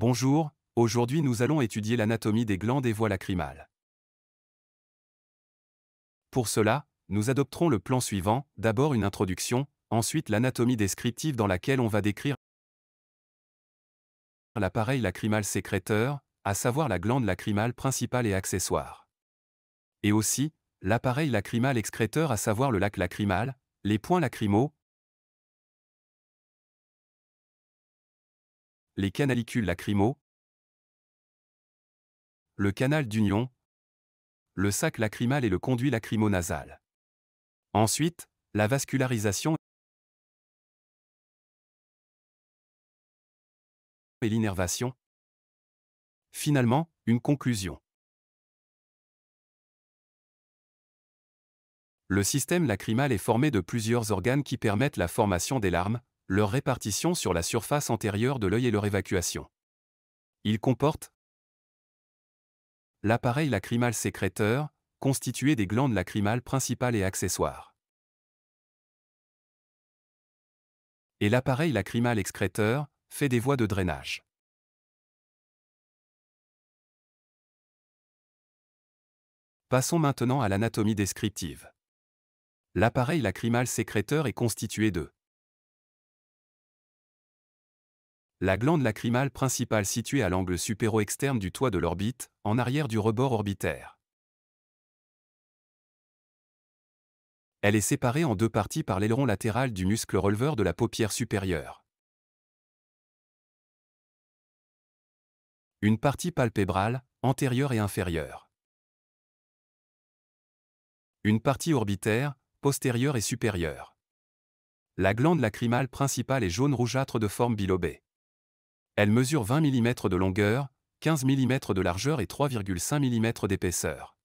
Bonjour, aujourd'hui nous allons étudier l'anatomie des glandes et voies lacrymales. Pour cela, nous adopterons le plan suivant, d'abord une introduction, ensuite l'anatomie descriptive dans laquelle on va décrire l'appareil lacrymal sécréteur, à savoir la glande lacrymale principale et accessoire. Et aussi, l'appareil lacrymal excréteur à savoir le lac lacrymal, les points lacrymaux, les canalicules lacrymaux, le canal d'union, le sac lacrymal et le conduit lacrymonasal. Ensuite, la vascularisation et l'innervation. Finalement, une conclusion. Le système lacrymal est formé de plusieurs organes qui permettent la formation des larmes, leur répartition sur la surface antérieure de l'œil et leur évacuation. Ils comportent l'appareil lacrymal sécréteur, constitué des glandes lacrymales principales et accessoires. Et l'appareil lacrymal excréteur, fait des voies de drainage. Passons maintenant à l'anatomie descriptive. L'appareil lacrymal sécréteur est constitué de la glande lacrymale principale située à l'angle supéro-externe du toit de l'orbite, en arrière du rebord orbitaire. Elle est séparée en deux parties par l'aileron latéral du muscle releveur de la paupière supérieure. Une partie palpébrale, antérieure et inférieure. Une partie orbitaire, postérieure et supérieure. La glande lacrymale principale est jaune rougeâtre de forme bilobée. Elle mesure 20 mm de longueur, 15 mm de largeur et 3,5 mm d'épaisseur.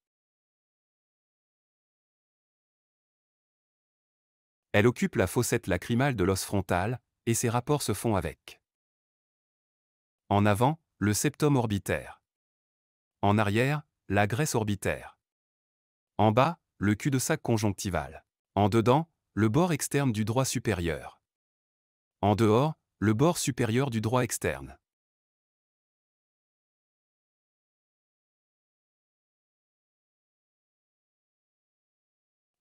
Elle occupe la fossette lacrymale de l'os frontal, et ses rapports se font avec. En avant, le septum orbitaire. En arrière, la graisse orbitaire. En bas, le cul-de-sac conjonctival. En dedans, le bord externe du droit supérieur. En dehors, le bord supérieur du droit externe.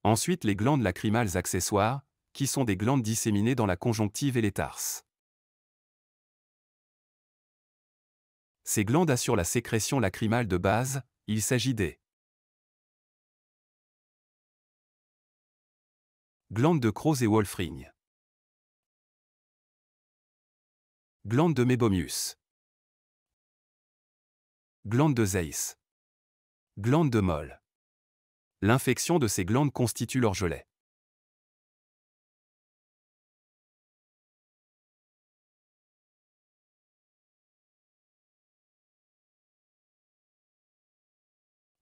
Ensuite les glandes lacrymales accessoires, qui sont des glandes disséminées dans la conjonctive et les tarses. Ces glandes assurent la sécrétion lacrymale de base, il s'agit des glandes de Krause et Wolfring. Glande de Mebomius. Glande de Zeiss. Glande de Molle. L'infection de ces glandes constitue leur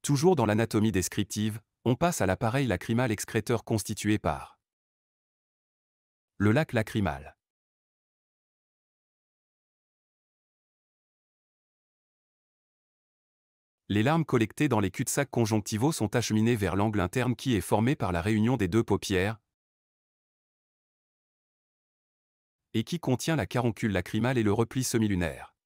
Toujours dans l'anatomie descriptive, on passe à l'appareil lacrymal excréteur constitué par le lac lacrymal. les larmes collectées dans les cul-de-sac conjonctivaux sont acheminées vers l'angle interne qui est formé par la réunion des deux paupières et qui contient la caroncule lacrymale et le repli semilunaire.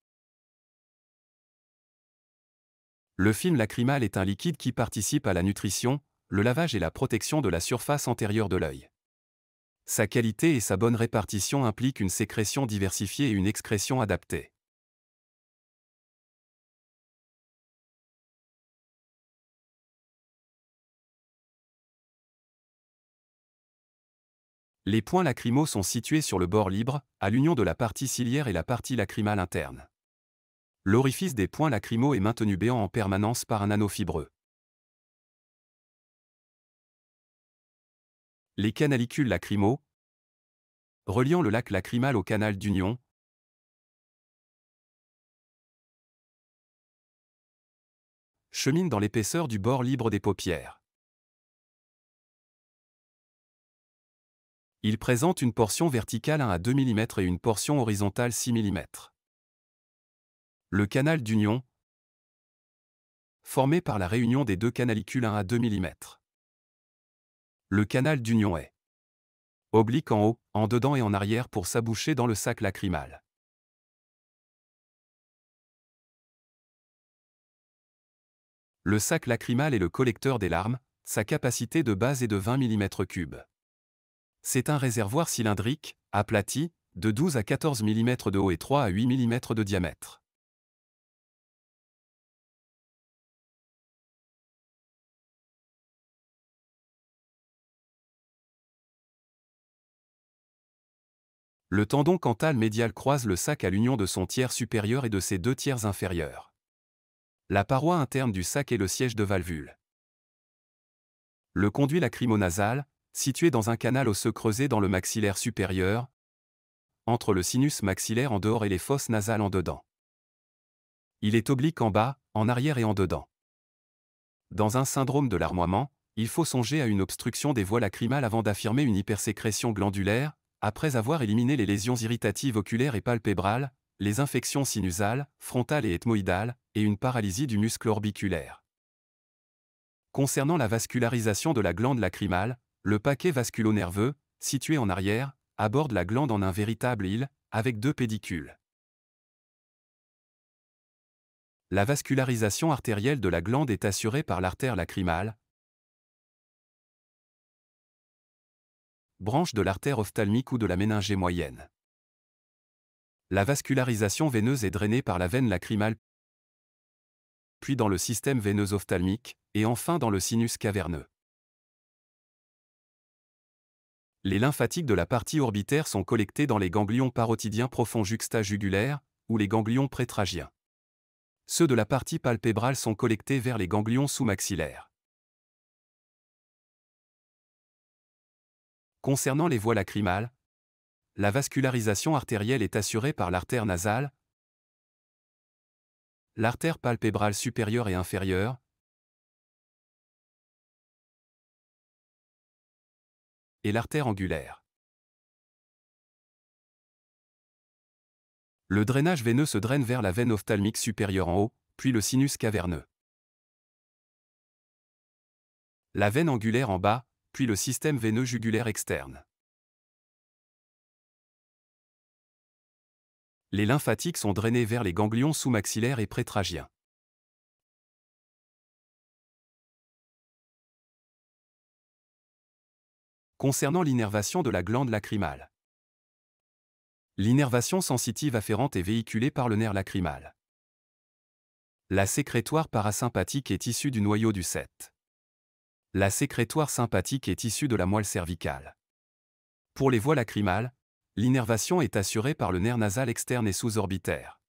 Le film lacrymal est un liquide qui participe à la nutrition, le lavage et la protection de la surface antérieure de l'œil. Sa qualité et sa bonne répartition impliquent une sécrétion diversifiée et une excrétion adaptée. Les points lacrymaux sont situés sur le bord libre, à l'union de la partie ciliaire et la partie lacrymale interne. L'orifice des points lacrymaux est maintenu béant en permanence par un anneau fibreux. Les canalicules lacrymaux, reliant le lac lacrymal au canal d'union, cheminent dans l'épaisseur du bord libre des paupières. Il présente une portion verticale 1 à 2 mm et une portion horizontale 6 mm. Le canal d'union, formé par la réunion des deux canalicules 1 à 2 mm. Le canal d'union est oblique en haut, en dedans et en arrière pour s'aboucher dans le sac lacrymal. Le sac lacrymal est le collecteur des larmes, sa capacité de base est de 20 mm3. C'est un réservoir cylindrique, aplati, de 12 à 14 mm de haut et 3 à 8 mm de diamètre. Le tendon cantal médial croise le sac à l'union de son tiers supérieur et de ses deux tiers inférieurs. La paroi interne du sac est le siège de valvule. Le conduit lacrymonasal, situé dans un canal osseux creusé dans le maxillaire supérieur, entre le sinus maxillaire en dehors et les fosses nasales en dedans. Il est oblique en bas, en arrière et en dedans. Dans un syndrome de larmoiement, il faut songer à une obstruction des voies lacrymales avant d'affirmer une hypersécrétion glandulaire, après avoir éliminé les lésions irritatives oculaires et palpébrales, les infections sinusales, frontales et ethmoïdales, et une paralysie du muscle orbiculaire. Concernant la vascularisation de la glande lacrymale, le paquet vasculonerveux, situé en arrière, aborde la glande en un véritable île, avec deux pédicules. La vascularisation artérielle de la glande est assurée par l'artère lacrymale, branche de l'artère ophtalmique ou de la méningée moyenne. La vascularisation veineuse est drainée par la veine lacrymale, puis dans le système veineux ophtalmique, et enfin dans le sinus caverneux. les lymphatiques de la partie orbitaire sont collectés dans les ganglions parotidiens profonds juxta ou les ganglions prétragiens. Ceux de la partie palpébrale sont collectés vers les ganglions sous-maxillaires. Concernant les voies lacrymales, la vascularisation artérielle est assurée par l'artère nasale, l'artère palpébrale supérieure et inférieure, et l'artère angulaire. Le drainage veineux se draine vers la veine ophtalmique supérieure en haut, puis le sinus caverneux. La veine angulaire en bas, puis le système veineux jugulaire externe. Les lymphatiques sont drainés vers les ganglions sous-maxillaires et prétragiens. concernant l'innervation de la glande lacrymale. L'innervation sensitive afférente est véhiculée par le nerf lacrymal. La sécrétoire parasympathique est issue du noyau du set. La sécrétoire sympathique est issue de la moelle cervicale. Pour les voies lacrymales, l'innervation est assurée par le nerf nasal externe et sous-orbitaire.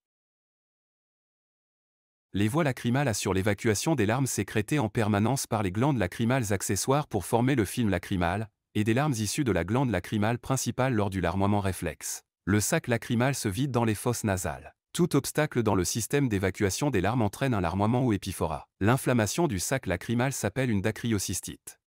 Les voies lacrymales assurent l'évacuation des larmes sécrétées en permanence par les glandes lacrymales accessoires pour former le film lacrymal, et des larmes issues de la glande lacrymale principale lors du larmoiement réflexe. Le sac lacrymal se vide dans les fosses nasales. Tout obstacle dans le système d'évacuation des larmes entraîne un larmoiement ou épiphora. L'inflammation du sac lacrymal s'appelle une dacryocystite.